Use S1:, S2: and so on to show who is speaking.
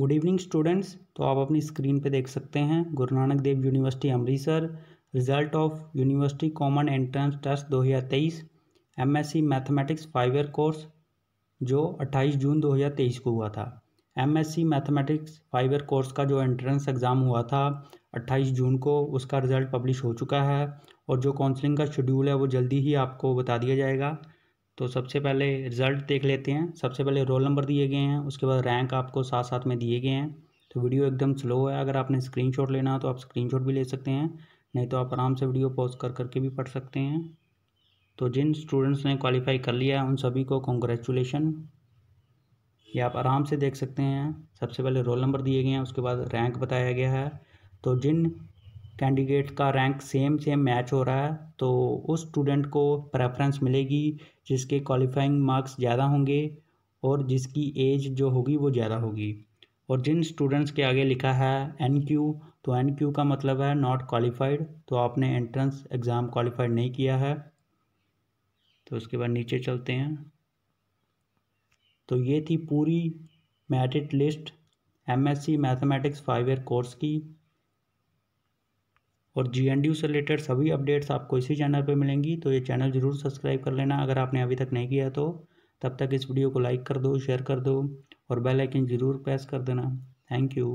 S1: good evening students तो आप अपनी स्क्रीन पे देख सकते हैं Guru Nanak Dev university Amritsar result of university common entrance test 2023 C mathematics five year course जो 28 जून 2023 को हुआ था MSc mathematics five year course का जो एंट्रेंस एग्ज़ाम हुआ था 28 जून को उसका रिज़ल्ट पब्लिश हो चुका है और जो काउंसलिंग का शेड्यूल है वो जल्दी ही आपको बता दिया जाएगा तो सबसे पहले रिज़ल्ट देख लेते हैं सबसे पहले रोल नंबर दिए गए हैं उसके बाद रैंक आपको साथ साथ में दिए गए हैं तो वीडियो एकदम स्लो है अगर आपने स्क्रीनशॉट लेना है तो आप स्क्रीनशॉट भी ले सकते हैं नहीं तो आप आराम से वीडियो पॉज कर करके भी पढ़ सकते हैं तो जिन स्टूडेंट्स ने क्वालिफाई कर लिया है उन सभी को कॉन्ग्रेचुलेशन ये आप आराम से देख सकते हैं सबसे पहले रोल नंबर दिए गए हैं उसके बाद रैंक बताया गया है तो जिन कैंडिडेट का रैंक सेम सेम मैच हो रहा है तो उस स्टूडेंट को प्रेफरेंस मिलेगी जिसके क्वालिफाइंग मार्क्स ज़्यादा होंगे और जिसकी एज जो होगी वो ज़्यादा होगी और जिन स्टूडेंट्स के आगे लिखा है एन क्यू तो एन क्यू का मतलब है नॉट क्वालिफाइड तो आपने एंट्रेंस एग्ज़ाम क्वालिफाइड नहीं किया है तो उसके बाद नीचे चलते हैं तो ये थी पूरी merit list M S C mathematics five year course की और जी एन डी यू से रिलेटेड सभी अपडेट्स आपको इसी चैनल पर मिलेंगी तो ये चैनल ज़रूर सब्सक्राइब कर लेना अगर आपने अभी तक नहीं किया तो तब तक इस वीडियो को लाइक कर दो शेयर कर दो और बेल आइकन ज़रूर प्रेस कर देना थैंक यू